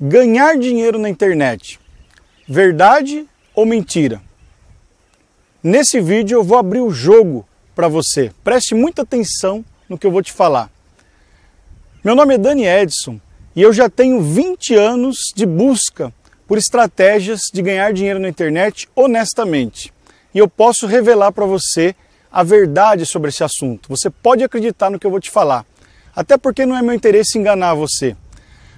ganhar dinheiro na internet. Verdade ou mentira? Nesse vídeo eu vou abrir o jogo para você. Preste muita atenção no que eu vou te falar. Meu nome é Dani Edson e eu já tenho 20 anos de busca por estratégias de ganhar dinheiro na internet honestamente. E eu posso revelar para você a verdade sobre esse assunto. Você pode acreditar no que eu vou te falar. Até porque não é meu interesse enganar você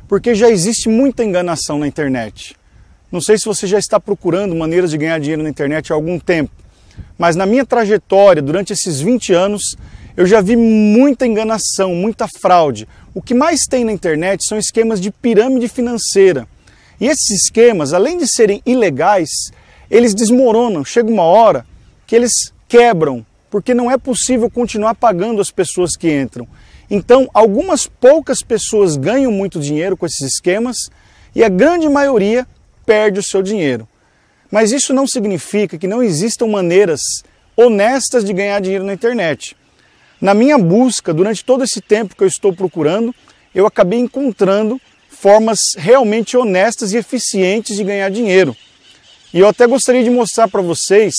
porque já existe muita enganação na internet. Não sei se você já está procurando maneiras de ganhar dinheiro na internet há algum tempo, mas na minha trajetória, durante esses 20 anos, eu já vi muita enganação, muita fraude. O que mais tem na internet são esquemas de pirâmide financeira. E esses esquemas, além de serem ilegais, eles desmoronam. Chega uma hora que eles quebram, porque não é possível continuar pagando as pessoas que entram. Então, algumas poucas pessoas ganham muito dinheiro com esses esquemas e a grande maioria perde o seu dinheiro. Mas isso não significa que não existam maneiras honestas de ganhar dinheiro na internet. Na minha busca, durante todo esse tempo que eu estou procurando, eu acabei encontrando formas realmente honestas e eficientes de ganhar dinheiro. E eu até gostaria de mostrar para vocês,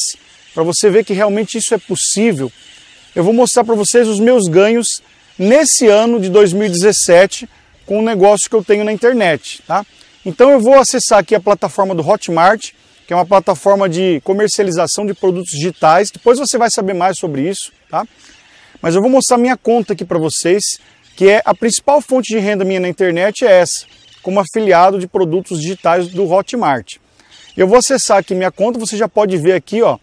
para você ver que realmente isso é possível. Eu vou mostrar para vocês os meus ganhos nesse ano de 2017 com um negócio que eu tenho na internet, tá? Então eu vou acessar aqui a plataforma do Hotmart, que é uma plataforma de comercialização de produtos digitais. Depois você vai saber mais sobre isso, tá? Mas eu vou mostrar minha conta aqui para vocês, que é a principal fonte de renda minha na internet é essa, como afiliado de produtos digitais do Hotmart. Eu vou acessar aqui minha conta, você já pode ver aqui, ó,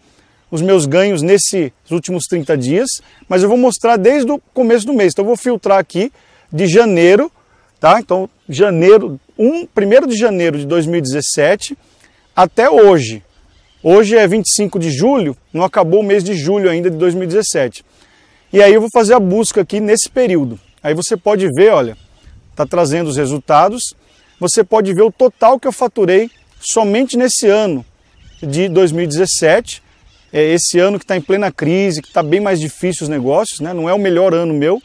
os meus ganhos nesses últimos 30 dias, mas eu vou mostrar desde o começo do mês. Então eu vou filtrar aqui de janeiro, tá? Então janeiro, 1, 1 de janeiro de 2017 até hoje. Hoje é 25 de julho, não acabou o mês de julho ainda de 2017. E aí eu vou fazer a busca aqui nesse período. Aí você pode ver, olha, tá trazendo os resultados. Você pode ver o total que eu faturei somente nesse ano de 2017 é, esse ano que está em plena crise, que está bem mais difícil os negócios, né? não é o melhor ano meu,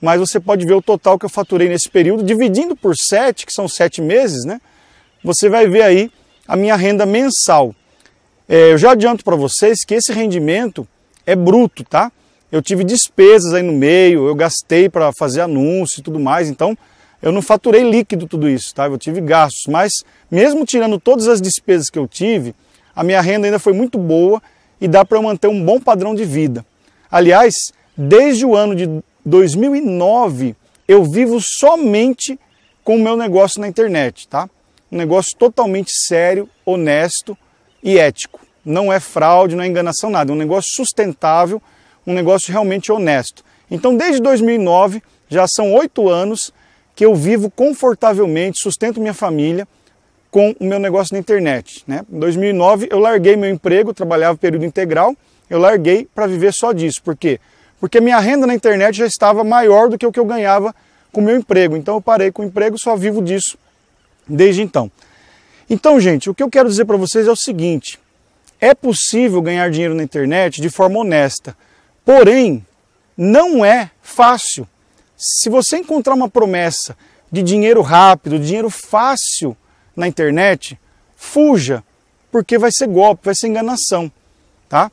mas você pode ver o total que eu faturei nesse período, dividindo por sete, que são sete meses, né? você vai ver aí a minha renda mensal. É, eu já adianto para vocês que esse rendimento é bruto, tá? Eu tive despesas aí no meio, eu gastei para fazer anúncio e tudo mais, então eu não faturei líquido tudo isso, tá? Eu tive gastos, mas mesmo tirando todas as despesas que eu tive, a minha renda ainda foi muito boa e dá para manter um bom padrão de vida. Aliás, desde o ano de 2009 eu vivo somente com o meu negócio na internet, tá? Um negócio totalmente sério, honesto e ético. Não é fraude, não é enganação, nada. É um negócio sustentável, um negócio realmente honesto. Então, desde 2009, já são oito anos que eu vivo confortavelmente, sustento minha família com o meu negócio na internet. Né? Em 2009 eu larguei meu emprego, trabalhava período integral, eu larguei para viver só disso. Por quê? Porque minha renda na internet já estava maior do que o que eu ganhava com o meu emprego. Então eu parei com o emprego, só vivo disso desde então. Então, gente, o que eu quero dizer para vocês é o seguinte: é possível ganhar dinheiro na internet de forma honesta, porém, não é fácil. Se você encontrar uma promessa de dinheiro rápido, dinheiro fácil, na internet, fuja, porque vai ser golpe, vai ser enganação, tá?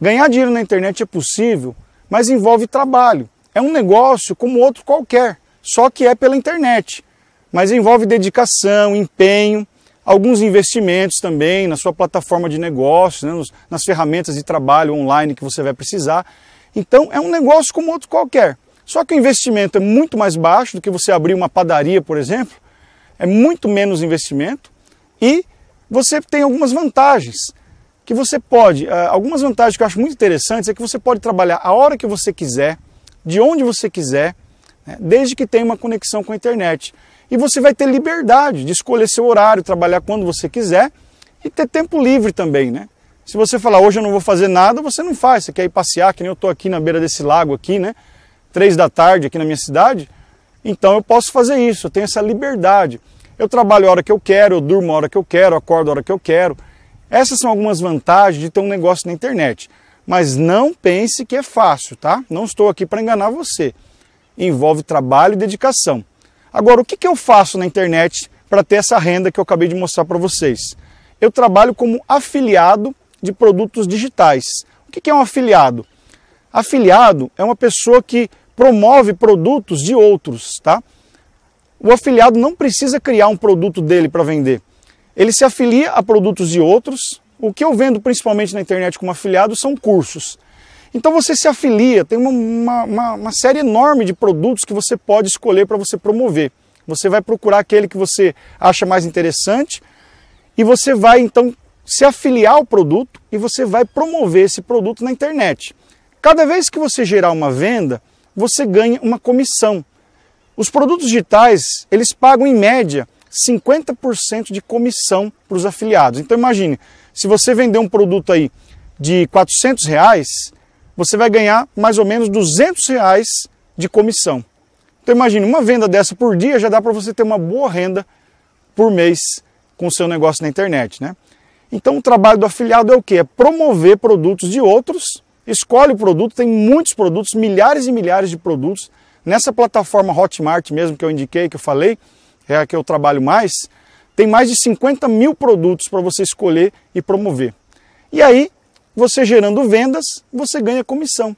Ganhar dinheiro na internet é possível, mas envolve trabalho. É um negócio como outro qualquer, só que é pela internet. Mas envolve dedicação, empenho, alguns investimentos também na sua plataforma de negócio, né, nas ferramentas de trabalho online que você vai precisar. Então é um negócio como outro qualquer. Só que o investimento é muito mais baixo do que você abrir uma padaria, por exemplo, é muito menos investimento e você tem algumas vantagens que você pode, eh, algumas vantagens que eu acho muito interessantes é que você pode trabalhar a hora que você quiser, de onde você quiser, né, desde que tenha uma conexão com a internet. E você vai ter liberdade de escolher seu horário, trabalhar quando você quiser e ter tempo livre também, né? Se você falar hoje eu não vou fazer nada, você não faz. Você quer ir passear, que nem eu estou aqui na beira desse lago aqui, né? Três da tarde aqui na minha cidade. Então eu posso fazer isso, eu tenho essa liberdade. Eu trabalho a hora que eu quero, eu durmo a hora que eu quero, acordo a hora que eu quero. Essas são algumas vantagens de ter um negócio na internet. Mas não pense que é fácil, tá? Não estou aqui para enganar você. Envolve trabalho e dedicação. Agora, o que, que eu faço na internet para ter essa renda que eu acabei de mostrar para vocês? Eu trabalho como afiliado de produtos digitais. O que, que é um afiliado? Afiliado é uma pessoa que promove produtos de outros, tá? O afiliado não precisa criar um produto dele para vender. Ele se afilia a produtos de outros. O que eu vendo principalmente na internet como afiliado são cursos. Então você se afilia, tem uma, uma, uma série enorme de produtos que você pode escolher para você promover. Você vai procurar aquele que você acha mais interessante e você vai então se afiliar ao produto e você vai promover esse produto na internet. Cada vez que você gerar uma venda, você ganha uma comissão. Os produtos digitais, eles pagam em média 50% de comissão para os afiliados. Então imagine, se você vender um produto aí de 400 reais, você vai ganhar mais ou menos 200 reais de comissão. Então imagine, uma venda dessa por dia já dá para você ter uma boa renda por mês com o seu negócio na internet, né? Então o trabalho do afiliado é o que? É promover produtos de outros Escolhe o produto, tem muitos produtos, milhares e milhares de produtos. Nessa plataforma Hotmart mesmo que eu indiquei, que eu falei, é a que eu trabalho mais, tem mais de 50 mil produtos para você escolher e promover. E aí, você gerando vendas, você ganha comissão.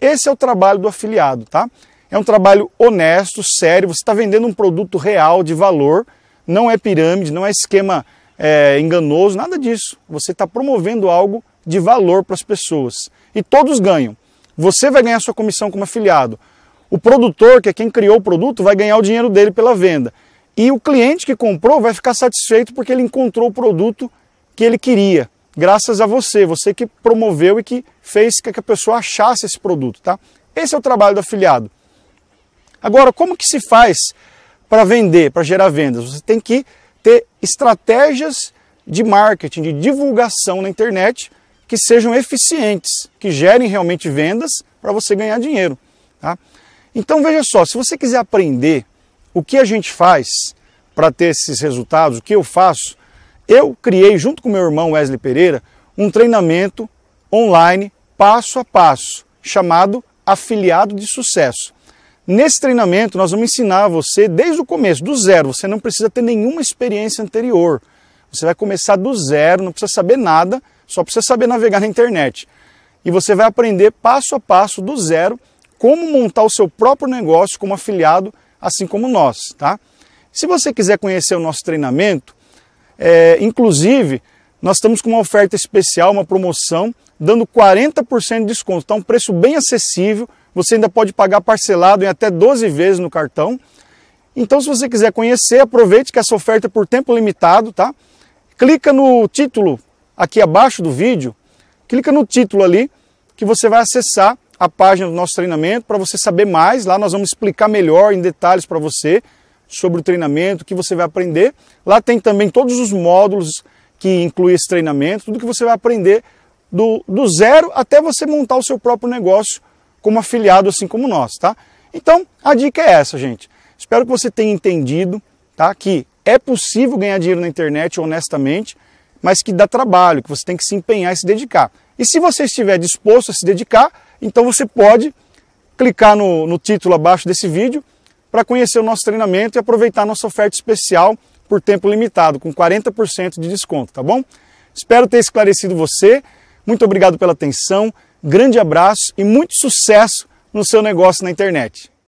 Esse é o trabalho do afiliado, tá? É um trabalho honesto, sério, você está vendendo um produto real de valor, não é pirâmide, não é esquema é, enganoso, nada disso. Você está promovendo algo de valor para as pessoas e todos ganham. Você vai ganhar sua comissão como afiliado. O produtor, que é quem criou o produto, vai ganhar o dinheiro dele pela venda. E o cliente que comprou vai ficar satisfeito porque ele encontrou o produto que ele queria, graças a você, você que promoveu e que fez com que a pessoa achasse esse produto, tá? Esse é o trabalho do afiliado. Agora, como que se faz para vender, para gerar vendas? Você tem que ter estratégias de marketing, de divulgação na internet que sejam eficientes, que gerem realmente vendas para você ganhar dinheiro. Tá? Então veja só, se você quiser aprender o que a gente faz para ter esses resultados, o que eu faço, eu criei junto com meu irmão Wesley Pereira um treinamento online passo a passo chamado Afiliado de Sucesso. Nesse treinamento nós vamos ensinar você desde o começo, do zero. Você não precisa ter nenhuma experiência anterior. Você vai começar do zero, não precisa saber nada só precisa saber navegar na internet. E você vai aprender passo a passo do zero como montar o seu próprio negócio como afiliado, assim como nós, tá? Se você quiser conhecer o nosso treinamento, é, inclusive nós estamos com uma oferta especial, uma promoção, dando 40% de desconto. Está um preço bem acessível. Você ainda pode pagar parcelado em até 12 vezes no cartão. Então, se você quiser conhecer, aproveite que essa oferta é por tempo limitado, tá? Clica no título aqui abaixo do vídeo, clica no título ali que você vai acessar a página do nosso treinamento para você saber mais. Lá nós vamos explicar melhor em detalhes para você sobre o treinamento, o que você vai aprender. Lá tem também todos os módulos que inclui esse treinamento, tudo que você vai aprender do, do zero até você montar o seu próprio negócio como afiliado, assim como nós, tá? Então, a dica é essa, gente. Espero que você tenha entendido, tá? Que é possível ganhar dinheiro na internet honestamente mas que dá trabalho, que você tem que se empenhar e se dedicar. E se você estiver disposto a se dedicar, então você pode clicar no, no título abaixo desse vídeo para conhecer o nosso treinamento e aproveitar nossa oferta especial por tempo limitado, com 40% de desconto, tá bom? Espero ter esclarecido você. Muito obrigado pela atenção, grande abraço e muito sucesso no seu negócio na internet.